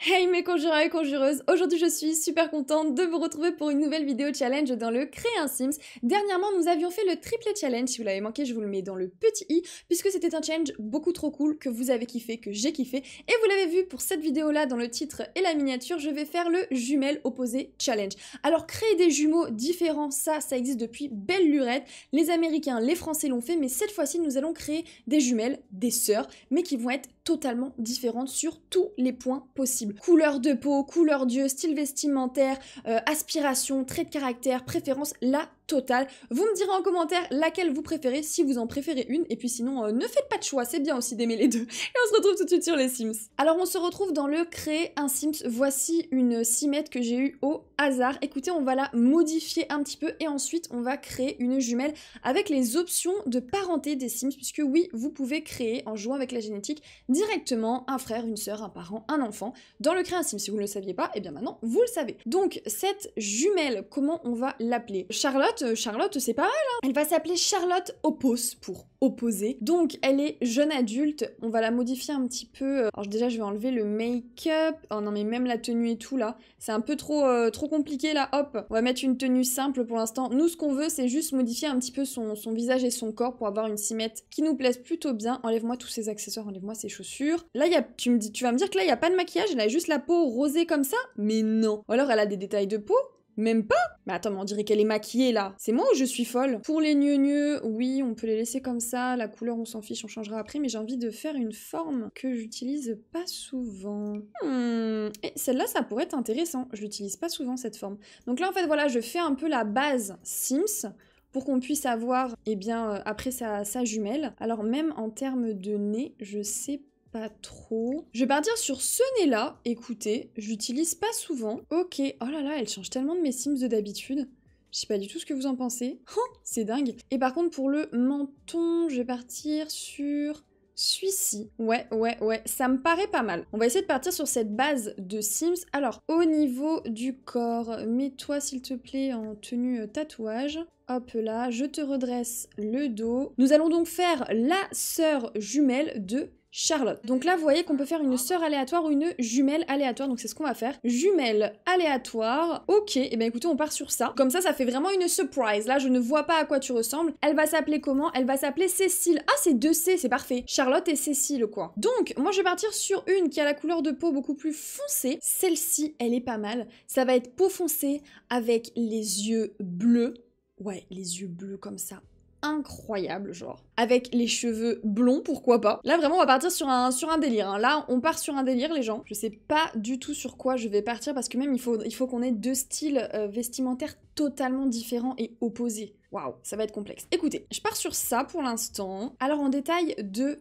Hey mes conjureurs et conjureuses, aujourd'hui je suis super contente de vous retrouver pour une nouvelle vidéo challenge dans le Créer un Sims. Dernièrement nous avions fait le triplet challenge, si vous l'avez manqué je vous le mets dans le petit i, puisque c'était un challenge beaucoup trop cool que vous avez kiffé, que j'ai kiffé, et vous l'avez vu pour cette vidéo là dans le titre et la miniature, je vais faire le jumelle opposé challenge. Alors créer des jumeaux différents, ça, ça existe depuis belle lurette, les américains, les français l'ont fait, mais cette fois-ci nous allons créer des jumelles, des sœurs, mais qui vont être totalement différentes sur tous les points possibles. Couleur de peau, couleur d'yeux, style vestimentaire, euh, aspiration, trait de caractère, préférence, là Total. Vous me direz en commentaire laquelle vous préférez, si vous en préférez une, et puis sinon, euh, ne faites pas de choix, c'est bien aussi d'aimer les deux. Et on se retrouve tout de suite sur les Sims. Alors on se retrouve dans le créer un Sims. Voici une simette que j'ai eue au hasard. Écoutez, on va la modifier un petit peu et ensuite on va créer une jumelle avec les options de parenté des Sims, puisque oui, vous pouvez créer en jouant avec la génétique directement un frère, une sœur, un parent, un enfant dans le créer un Sims. Si vous ne le saviez pas, et eh bien maintenant vous le savez. Donc cette jumelle, comment on va l'appeler Charlotte euh, Charlotte, c'est pas mal. Hein. Elle va s'appeler Charlotte Oppos pour opposer. Donc, elle est jeune adulte. On va la modifier un petit peu. Euh. Alors déjà, je vais enlever le make-up. Oh non, mais même la tenue et tout là, c'est un peu trop, euh, trop compliqué là. Hop, on va mettre une tenue simple pour l'instant. Nous, ce qu'on veut, c'est juste modifier un petit peu son, visage et son corps pour avoir une cimette qui nous plaise plutôt bien. Enlève-moi tous ces accessoires, enlève-moi ces chaussures. Là, y tu, me dis, tu vas me dire que là, il y a pas de maquillage. Elle a juste la peau rosée comme ça. Mais non. alors, elle a des détails de peau. Même pas Mais attends, mais on dirait qu'elle est maquillée là. C'est moi ou je suis folle Pour les gneugneux, oui, on peut les laisser comme ça. La couleur, on s'en fiche, on changera après. Mais j'ai envie de faire une forme que j'utilise pas souvent. Hmm, et celle-là, ça pourrait être intéressant. Je l'utilise pas souvent cette forme. Donc là, en fait, voilà, je fais un peu la base Sims pour qu'on puisse avoir, eh bien, euh, après sa, sa, jumelle. Alors même en termes de nez, je sais pas trop. Je vais partir sur ce nez-là. Écoutez, je l'utilise pas souvent. Ok. Oh là là, elle change tellement de mes Sims de d'habitude. Je sais pas du tout ce que vous en pensez. Hein, c'est dingue. Et par contre, pour le menton, je vais partir sur celui-ci. Ouais, ouais, ouais, ça me paraît pas mal. On va essayer de partir sur cette base de Sims. Alors, au niveau du corps, mets-toi s'il te plaît en tenue euh, tatouage. Hop là, je te redresse le dos. Nous allons donc faire la sœur jumelle de Charlotte. Donc là, vous voyez qu'on peut faire une sœur aléatoire ou une jumelle aléatoire. Donc c'est ce qu'on va faire. Jumelle aléatoire. Ok, et eh bien écoutez, on part sur ça. Comme ça, ça fait vraiment une surprise. Là, je ne vois pas à quoi tu ressembles. Elle va s'appeler comment Elle va s'appeler Cécile. Ah, c'est deux C, c'est parfait. Charlotte et Cécile, quoi. Donc, moi, je vais partir sur une qui a la couleur de peau beaucoup plus foncée. Celle-ci, elle est pas mal. Ça va être peau foncée avec les yeux bleus. Ouais, les yeux bleus comme ça incroyable, genre. Avec les cheveux blonds, pourquoi pas. Là, vraiment, on va partir sur un, sur un délire. Hein. Là, on part sur un délire, les gens. Je sais pas du tout sur quoi je vais partir, parce que même, il faut, il faut qu'on ait deux styles euh, vestimentaires totalement différents et opposés. Waouh, ça va être complexe. Écoutez, je pars sur ça pour l'instant. Alors, en détail, de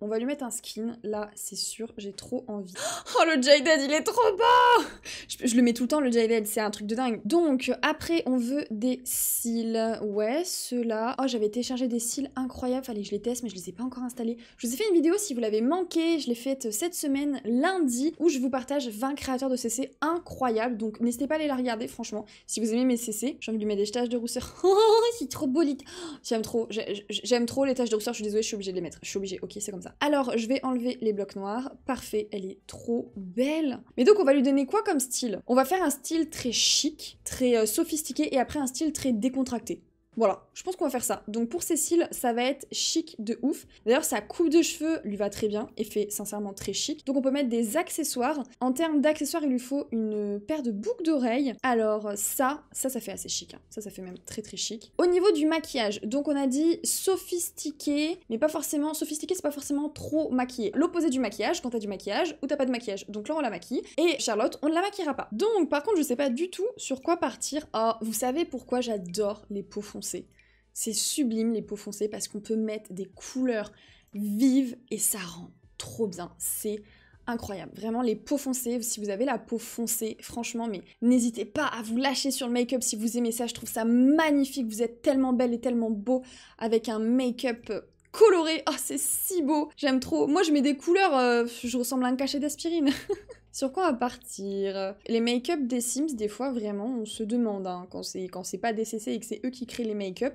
on va lui mettre un skin. Là, c'est sûr, j'ai trop envie. Oh, le Jaded, il est trop beau je, le mets tout le temps, le Jaded, c'est un truc de dingue. Donc, après, on veut des cils. Ouais, ceux-là. Oh, j'avais téléchargé des cils incroyables. Fallait que je les teste, mais je les ai pas encore installés. Je vous ai fait une vidéo, si vous l'avez manqué, je l'ai faite euh, cette semaine, lundi, où je vous partage 20 créateurs de CC incroyables. Donc, n'hésitez pas à aller la regarder, franchement. Si vous aimez mes CC, j'ai envie de lui mettre des taches de rousseur. Oh, c'est trop beau, oh, J'aime trop. J'aime trop les taches de rousseur. Je suis désolée, je suis obligée de les mettre. Je suis obligée, ok, comme ça. Alors, je vais enlever les blocs noirs. Parfait, elle est trop belle. Mais donc, on va lui donner quoi comme style On va faire un style très chic, très euh, sophistiqué et après un style très décontracté. Voilà, je pense qu'on va faire ça. Donc pour Cécile, ça va être chic de ouf. D'ailleurs, sa coupe de cheveux lui va très bien et fait sincèrement très chic. Donc on peut mettre des accessoires. En termes d'accessoires, il lui faut une paire de boucles d'oreilles. Alors ça, ça, ça fait assez chic. Hein. Ça, ça fait même très très chic. Au niveau du maquillage, donc on a dit sophistiqué, mais pas forcément sophistiqué, c'est pas forcément trop maquillé. L'opposé du maquillage, quand t'as du maquillage ou t'as pas de maquillage. Donc là, on la maquille. Et Charlotte, on ne la maquillera pas. Donc par contre, je sais pas du tout sur quoi partir. Ah, vous savez pourquoi j'adore les peaux foncées c'est sublime les peaux foncées parce qu'on peut mettre des couleurs vives et ça rend trop bien. C'est incroyable. Vraiment, les peaux foncées, si vous avez la peau foncée, franchement, mais n'hésitez pas à vous lâcher sur le make-up si vous aimez ça. Je trouve ça magnifique. Vous êtes tellement belle et tellement beau avec un make-up euh, coloré. Oh, c'est si beau. J'aime trop. Moi, je mets des couleurs. Euh, je ressemble à un cachet d'aspirine. Sur quoi on va partir Les make-up des Sims, des fois, vraiment, on se demande, hein, quand c'est pas CC et que c'est eux qui créent les make-up,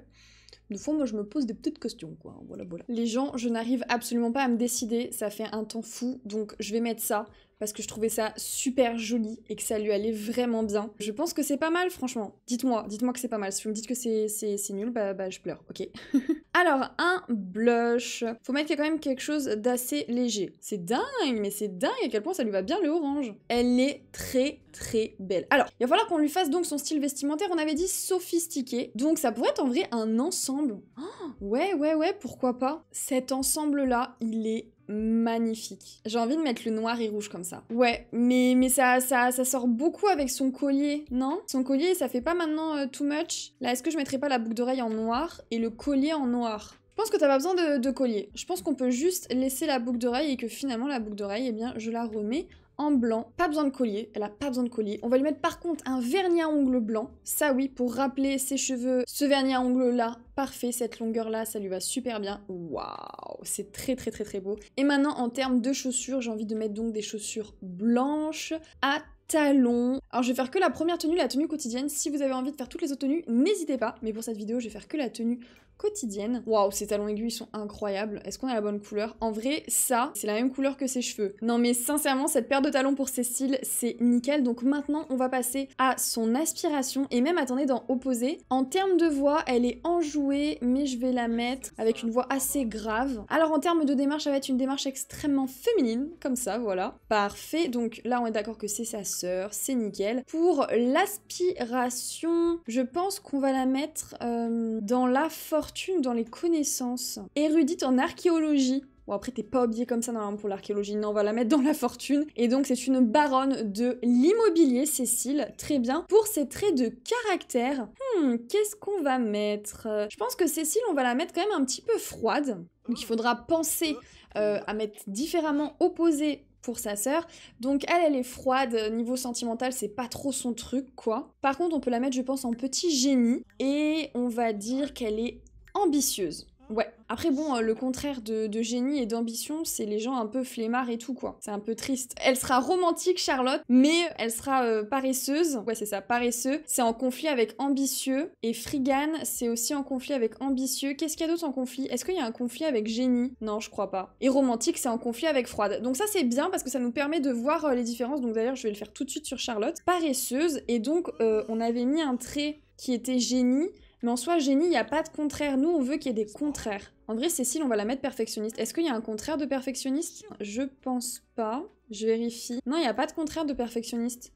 des fois, moi, je me pose des petites questions, quoi. Voilà, voilà. Les gens, je n'arrive absolument pas à me décider. Ça fait un temps fou, donc je vais mettre ça parce que je trouvais ça super joli et que ça lui allait vraiment bien. Je pense que c'est pas mal, franchement. Dites-moi, dites-moi que c'est pas mal. Si vous me dites que c'est nul, bah, bah je pleure, ok Alors, un blush. Faut mettre quand même quelque chose d'assez léger. C'est dingue, mais c'est dingue à quel point ça lui va bien le orange. Elle est très très belle. Alors, il va falloir qu'on lui fasse donc son style vestimentaire. On avait dit sophistiqué, donc ça pourrait être en vrai un ensemble Oh, ouais, ouais, ouais, pourquoi pas Cet ensemble-là, il est magnifique. J'ai envie de mettre le noir et rouge comme ça. Ouais, mais, mais ça, ça, sort beaucoup avec son collier, non Son collier, ça fait pas maintenant euh, too much Là, est-ce que je mettrais pas la boucle d'oreille en noir et le collier en noir je pense que t'as pas besoin de, de collier. Je pense qu'on peut juste laisser la boucle d'oreille et que finalement la boucle d'oreille, eh bien, je la remets en blanc, pas besoin de collier, elle a pas besoin de collier. On va lui mettre par contre un vernis à ongles blanc, ça oui, pour rappeler ses cheveux. Ce vernis à ongles là, parfait, cette longueur là, ça lui va super bien. Waouh, c'est très très très très beau. Et maintenant en termes de chaussures, j'ai envie de mettre donc des chaussures blanches à talons. Alors je vais faire que la première tenue, la tenue quotidienne. Si vous avez envie de faire toutes les autres tenues, n'hésitez pas. Mais pour cette vidéo, je vais faire que la tenue quotidienne. Waouh, ces talons aiguilles sont incroyables. Est-ce qu'on a la bonne couleur En vrai, ça, c'est la même couleur que ses cheveux. Non mais sincèrement, cette paire de talons pour Cécile, c'est nickel. Donc maintenant, on va passer à son aspiration et même attendez d'en opposer. En termes de voix, elle est enjouée, mais je vais la mettre avec une voix assez grave. Alors en termes de démarche, ça va être une démarche extrêmement féminine, comme ça, voilà. Parfait. Donc là, on est d'accord que c'est sa sœur, c'est nickel. Pour l'aspiration, je pense qu'on va la mettre euh, dans la forme fortune dans les connaissances. Érudite en archéologie. Bon après t'es pas obligé comme ça normalement pour l'archéologie, non on va la mettre dans la fortune. Et donc c'est une baronne de l'immobilier, Cécile, très bien. Pour ses traits de caractère, hmm, qu'est-ce qu'on va mettre Je pense que Cécile on va la mettre quand même un petit peu froide. Donc il faudra penser euh, à mettre différemment opposé pour sa sœur. Donc elle, elle est froide, niveau sentimental, c'est pas trop son truc, quoi. Par contre, on peut la mettre, je pense, en petit génie. Et on va dire qu'elle est ambitieuse. Ouais. Après, bon, euh, le contraire de, génie et d'ambition, c'est les gens un peu flemmards et tout, quoi. C'est un peu triste. Elle sera romantique, Charlotte, mais elle sera euh, paresseuse. Ouais, c'est ça, paresseux. C'est en conflit avec ambitieux. Et frigane, c'est aussi en conflit avec ambitieux. Qu'est-ce qu'il y a d'autre en conflit Est-ce qu'il y a un conflit avec génie Non, je crois pas. Et romantique, c'est en conflit avec froide. Donc ça, c'est bien parce que ça nous permet de voir euh, les différences. Donc d'ailleurs, je vais le faire tout de suite sur Charlotte. Paresseuse. Et donc, on avait mis un trait qui était génie mais en soi, génie, il n'y a pas de contraire. Nous, on veut qu'il y ait des contraires. En vrai, Cécile, on va la mettre perfectionniste. Est-ce qu'il y a un contraire de perfectionniste Je pense pas. Je vérifie. Non, il n'y a pas de contraire de perfectionniste.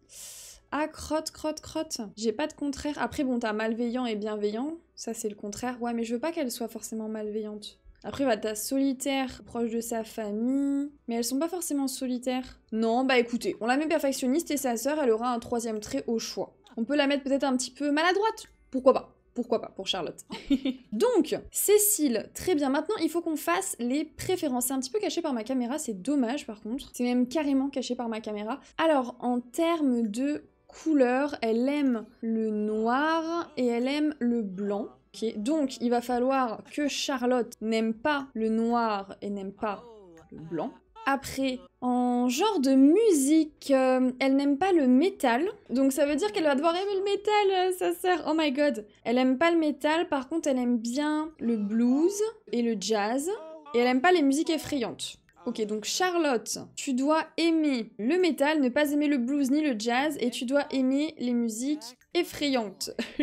Ah, crotte, crotte, crotte. J'ai pas de contraire. Après, bon, t'as malveillant et bienveillant. Ça, c'est le contraire. Ouais, mais je veux pas qu'elle soit forcément malveillante. Après, bah, t'as solitaire, proche de sa famille. Mais elles sont pas forcément solitaires. Non, bah écoutez, on la met perfectionniste et sa sœur, elle aura un troisième trait au choix. On peut la mettre peut-être un petit peu maladroite. Pourquoi pas pourquoi pas pour Charlotte. Oh. Donc, Cécile, très bien. Maintenant, il faut qu'on fasse les préférences. C'est un petit peu caché par ma caméra, c'est dommage par contre. C'est même carrément caché par ma caméra. Alors, en termes de couleurs, elle aime le noir et elle aime le blanc. Donc, il va falloir que Charlotte n'aime pas le noir et n'aime pas le blanc après en genre de musique. Euh, elle n'aime pas le métal, donc ça veut dire qu'elle va devoir aimer le métal, euh, sa sœur. Oh my god. Elle aime pas le métal, par contre elle aime bien le blues et le jazz, et elle aime pas les musiques effrayantes. Ok, donc Charlotte, tu dois aimer le métal, ne pas aimer le blues ni le jazz, et tu dois aimer les musiques effrayantes.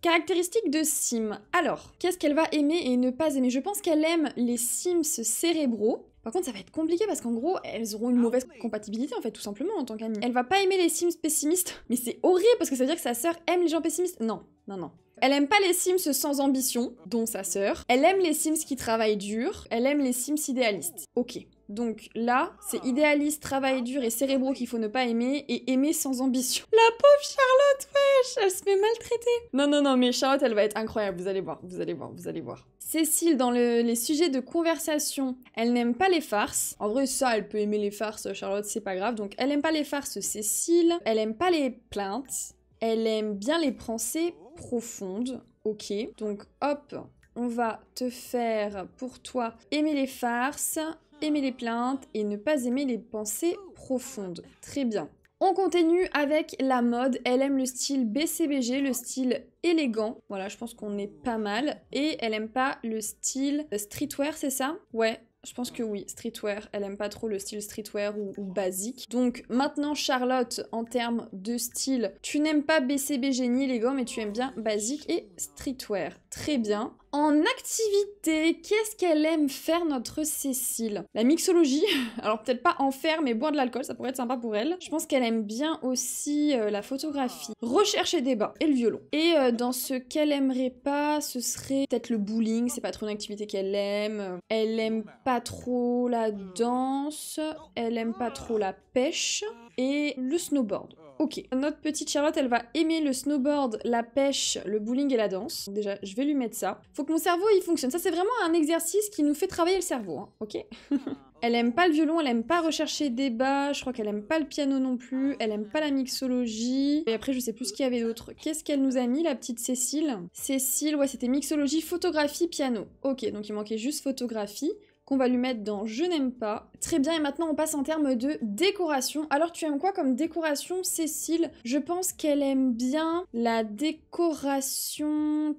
Caractéristique de Sim. Alors, qu'est-ce qu'elle va aimer et ne pas aimer Je pense qu'elle aime les Sims cérébraux, par contre, ça va être compliqué parce qu'en gros, elles auront une ah mauvaise compatibilité en fait, tout simplement en tant qu'amie. Mm. Elle va pas aimer les Sims pessimistes, mais c'est horrible parce que ça veut dire que sa sœur aime les gens pessimistes. Non, non, non. Elle aime pas les Sims sans ambition, dont sa sœur. Elle aime les Sims qui travaillent dur. Elle aime les Sims idéalistes. Ok. Donc là, c'est ah. idéaliste, travail ah. dur et cérébraux qu'il faut ne pas aimer, et aimer sans ambition. La pauvre Charlotte, wesh, elle se fait maltraiter. Non, non, non, mais Charlotte, elle va être incroyable, vous allez voir, vous allez voir, vous allez voir. Cécile, dans les sujets de conversation, elle n'aime pas les farces. En vrai, ça, elle peut aimer les farces, Charlotte, c'est pas grave. Donc elle aime pas les farces, Cécile. Elle aime pas les plaintes. Elle aime bien les pensées profondes. Ok, donc hop, on va te faire pour toi aimer les farces, aimer les plaintes et ne pas aimer les pensées profondes. Très bien. On continue avec la mode. Elle aime le style BCBG, le style élégant. Voilà, je pense qu'on est pas mal. Et elle aime pas le style streetwear, c'est ça Ouais, je pense que oui, streetwear, elle aime pas trop le style streetwear ou, basique. Donc maintenant, Charlotte, en termes de style, tu n'aimes pas BCBG ni élégant mais tu aimes bien basique et streetwear. Très bien. En activité, qu'est-ce qu'elle aime faire notre Cécile La mixologie, alors peut-être pas en faire mais boire de l'alcool, ça pourrait être sympa pour elle. Je pense qu'elle aime bien aussi euh, la photographie, recherche et débat et le violon. Et euh, dans ce qu'elle aimerait pas, ce serait peut-être le bowling, c'est pas trop une activité qu'elle aime. Elle aime pas trop la danse, elle aime pas trop la pêche et le snowboard ok. Notre petite Charlotte, elle va aimer le snowboard, la pêche, le bowling et la danse. Déjà, je vais lui mettre ça. Faut que mon cerveau, il fonctionne. Ça, c'est vraiment un exercice qui nous fait travailler le cerveau, hein. ok Elle aime pas le violon, elle aime pas rechercher des bas, je crois qu'elle aime pas le piano non plus, elle aime pas la mixologie. Et après, je sais plus ce qu'il y avait d'autre. Qu'est-ce qu'elle nous a mis, la petite Cécile Cécile, ouais, c'était mixologie, photographie, piano. Ok, donc il manquait juste photographie. On va lui mettre dans Je n'aime pas. Très bien, et maintenant on passe en termes de décoration. Alors tu aimes quoi comme décoration, Cécile Je pense qu'elle aime bien la décoration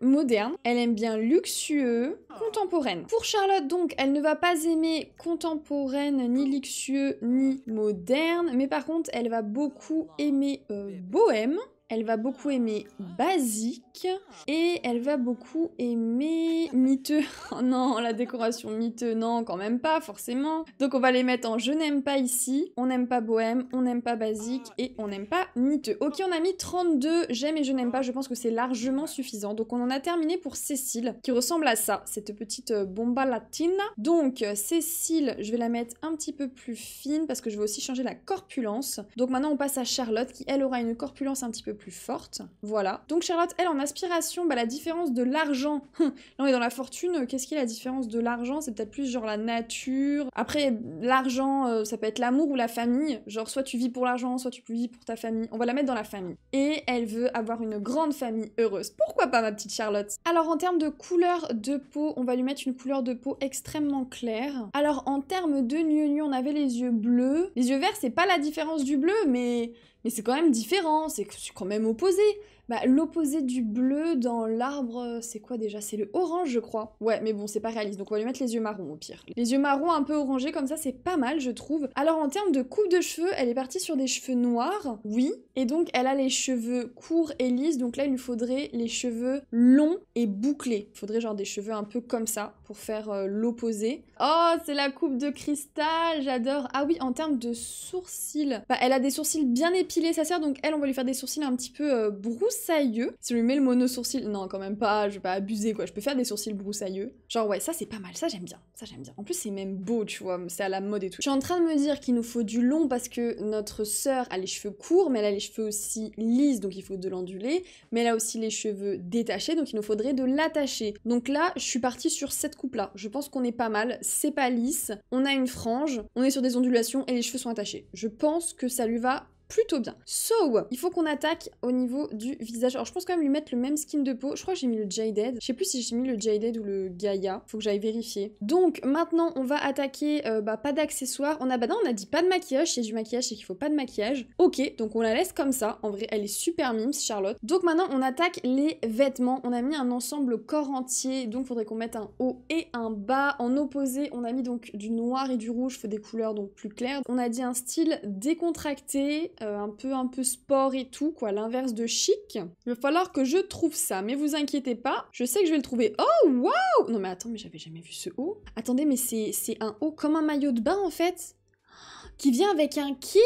moderne. Elle aime bien luxueux, contemporaine. Pour Charlotte donc, elle ne va pas aimer contemporaine, ni luxueux, ni moderne, mais par contre elle va beaucoup aimer euh, bohème. Elle va beaucoup aimer basique et elle va beaucoup aimer miteux. Oh non, la décoration miteux, non, quand même pas, forcément. Donc on va les mettre en je n'aime pas ici, on n'aime pas bohème, on n'aime pas basique et on n'aime pas miteux. Ok, on a mis 32 j'aime et je n'aime pas, je pense que c'est largement suffisant. Donc on en a terminé pour Cécile, qui ressemble à ça, cette petite euh, bomba latine. Donc Cécile, je vais la mettre un petit peu plus fine parce que je vais aussi changer la corpulence. Donc maintenant on passe à Charlotte qui elle aura une corpulence un petit peu plus forte. Voilà. Donc Charlotte, elle, en aspiration, bah, la différence de l'argent. Là, on est dans la fortune. Qu'est-ce qui est la différence de l'argent C'est peut-être plus genre la nature. Après, l'argent, euh, ça peut être l'amour ou la famille. Genre, soit tu vis pour l'argent, soit tu vis pour ta famille. On va la mettre dans la famille. Et elle veut avoir une grande famille heureuse. Pourquoi pas, ma petite Charlotte Alors, en termes de couleur de peau, on va lui mettre une couleur de peau extrêmement claire. Alors, en termes de nu on avait les yeux bleus. Les yeux verts, c'est pas la différence du bleu, mais mais c'est quand même différent, c'est quand même opposé. Bah, L'opposé du bleu dans l'arbre, euh, c'est quoi déjà C'est le orange, je crois. Ouais, mais bon, c'est pas réaliste, donc on va lui mettre les yeux marrons au pire. Les yeux marrons un peu orangés, comme ça, c'est pas mal, je trouve. Alors, en termes de coupe de cheveux, elle est partie sur des cheveux noirs, oui. Et donc, elle a les cheveux courts et lisses, donc là, il lui faudrait les cheveux longs et bouclés. Il faudrait genre des cheveux un peu comme ça pour faire euh, l'opposé. Oh, c'est la coupe de cristal, j'adore. Ah oui, en termes de sourcils, bah, elle a des sourcils bien épilés, ça sert. donc elle, on va lui faire des sourcils un petit peu euh, brousses broussailleux. Si je lui mets le mono sourcil, non, quand même pas, je vais pas abuser quoi. Je peux faire des sourcils broussailleux. Genre, ouais, ça c'est pas mal, ça j'aime bien. Ça j'aime bien. En plus, c'est même beau, tu vois, c'est à la mode et tout. Je suis en train de me dire qu'il nous faut du long parce que notre sœur a les cheveux courts, mais elle a les cheveux aussi lisses, donc il faut de l'onduler. Mais elle a aussi les cheveux détachés, donc il nous faudrait de l'attacher. Donc là, je suis partie sur cette coupe là. Je pense qu'on est pas mal. C'est pas lisse. On a une frange. On est sur des ondulations et les cheveux sont attachés. Je pense que ça lui va plutôt bien. So, il faut qu'on attaque au niveau du visage. Alors je pense quand même lui mettre le même skin de peau. Je crois que j'ai mis le Jaded. Je sais plus si j'ai mis le Jaded ou le Gaia. Faut que j'aille vérifier. Donc maintenant on va attaquer, euh, bah pas d'accessoires. On a, bah non, on a dit pas de maquillage. Si du maquillage, c'est qu'il faut pas de maquillage. Ok, donc on la laisse comme ça. En vrai, elle est super mimes, Charlotte. Donc maintenant on attaque les vêtements. On a mis un ensemble corps entier. Donc faudrait qu'on mette un haut et un bas. En opposé, on a mis donc du noir et du rouge. Faut des couleurs donc plus claires. On a dit un style décontracté euh, un peu un peu sport et tout, quoi, l'inverse de chic. Il va falloir que je trouve ça, mais vous inquiétez pas, je sais que je vais le trouver. Oh, waouh Non mais attends, mais j'avais jamais vu ce haut. Attendez, mais c'est un haut comme un maillot de bain en fait, qui vient avec un kit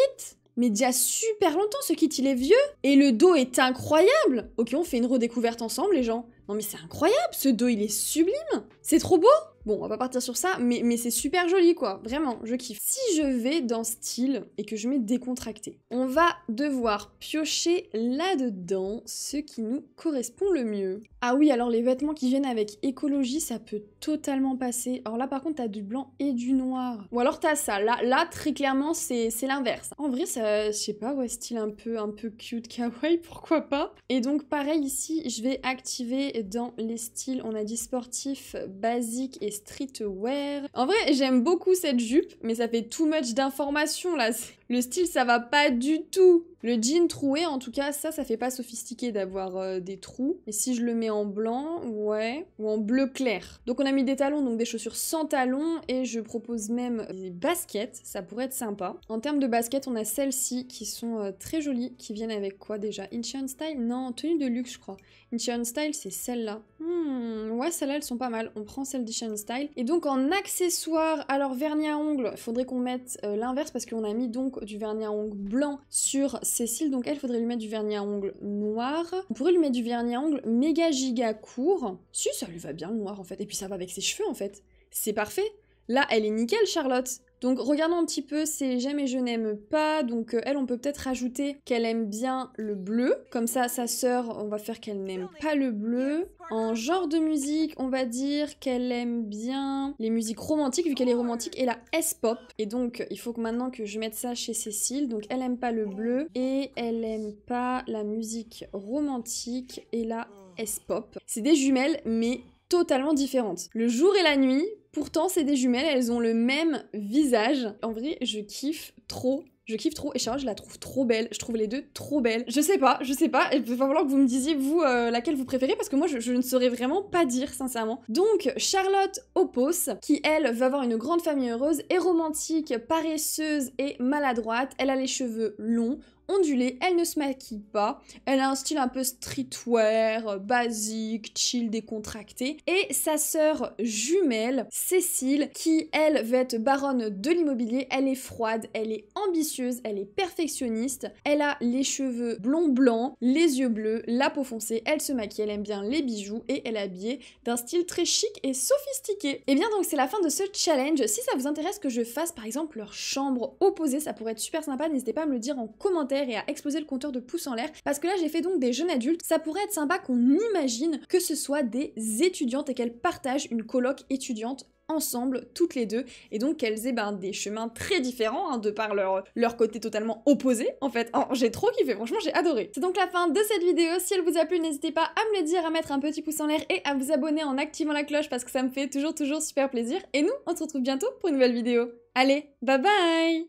mais déjà super longtemps, ce kit il est vieux Et le dos est incroyable Ok, on fait une redécouverte ensemble les gens. Non mais c'est incroyable, ce dos il est sublime C'est trop beau Bon, on va pas partir sur ça, mais, mais c'est super joli quoi, vraiment, je kiffe. Si je vais dans style et que je mets décontracté, on va devoir piocher là-dedans ce qui nous correspond le mieux. Ah oui, alors les vêtements qui viennent avec écologie, ça peut totalement passer. Alors là par contre, t'as du blanc et du noir. Ou alors t'as ça, là, là très clairement c'est l'inverse. En vrai, ça, je sais pas, ouais, style un peu, un peu cute, kawaii, pourquoi pas. Et donc pareil ici, je vais activer dans les styles, on a dit sportif, basique et streetwear. En vrai, j'aime beaucoup cette jupe, mais ça fait too much d'informations là. Le style, ça va pas du tout. Le jean troué, en tout cas, ça, ça fait pas sophistiqué d'avoir euh, des trous. Et si je le mets en blanc, ouais, ou en bleu clair. Donc on a mis des talons, donc des chaussures sans talons, et je propose même des baskets, ça pourrait être sympa. En termes de baskets, on a celles-ci qui sont euh, très jolies, qui viennent avec quoi déjà Incheon Style Non, tenue de luxe, je crois. Incheon Style, c'est celle-là. Hmm, ouais, celles-là, elles sont pas mal. On prend celle d'Incheon Style. Et donc en accessoire, alors vernis à ongles, faudrait qu'on mette euh, l'inverse parce qu'on a mis donc du vernis à ongles blanc sur Cécile, donc elle faudrait lui mettre du vernis à ongles noir. On pourrait lui mettre du vernis à ongles méga giga court. Si, ça lui va bien le noir en fait, et puis ça va avec ses cheveux en fait. C'est parfait. Là, elle est nickel, Charlotte. Donc regardons un petit peu, c'est j'aime et je n'aime pas. Donc euh, elle, on peut peut-être rajouter qu'elle aime bien le bleu. Comme ça, sa sœur, on va faire qu'elle n'aime pas le bleu. En genre de musique, on va dire qu'elle aime bien les musiques romantiques, vu qu'elle est romantique, et la S-pop. Et donc, il faut que maintenant que je mette ça chez Cécile. Donc elle aime pas le bleu, et elle aime pas la musique romantique, et la S-pop. C'est des jumelles, mais totalement différentes. Le jour et la nuit, Pourtant, c'est des jumelles, elles ont le même visage. En vrai, je kiffe trop. Je kiffe trop et Charlotte, je la trouve trop belle. Je trouve les deux trop belles. Je sais pas, je sais pas. Il va falloir que vous me disiez, vous, euh, laquelle vous préférez, parce que moi, je, ne saurais vraiment pas dire, sincèrement. Donc, Charlotte Oppos qui, elle, va avoir une grande famille heureuse, et romantique, paresseuse et maladroite. Elle a les cheveux longs ondulée, elle ne se maquille pas, elle a un style un peu streetwear, euh, basique, chill, décontracté. Et sa sœur jumelle, Cécile, qui elle va être baronne de l'immobilier, elle est froide, elle est ambitieuse, elle est perfectionniste, elle a les cheveux blond blanc, les yeux bleus, la peau foncée, elle se maquille, elle aime bien les bijoux et elle est habillée d'un style très chic et sophistiqué. Et bien donc c'est la fin de ce challenge. Si ça vous intéresse que je fasse par exemple leur chambre opposée, ça pourrait être super sympa, n'hésitez pas à me le dire en commentaire et à exploser le compteur de pouces en l'air. Parce que là, j'ai fait donc des jeunes adultes. Ça pourrait être sympa qu'on imagine que ce soit des étudiantes et qu'elles partagent une colloque étudiante ensemble, toutes les deux, et donc qu'elles aient ben, des chemins très différents, hein, de par leur, leur côté totalement opposé, en fait. Oh, j'ai trop kiffé, franchement, j'ai adoré. C'est donc la fin de cette vidéo. Si elle vous a plu, n'hésitez pas à me le dire, à mettre un petit pouce en l'air et à vous abonner en activant la cloche parce que ça me fait toujours, toujours super plaisir. Et nous, on se retrouve bientôt pour une nouvelle vidéo. Allez, bye bye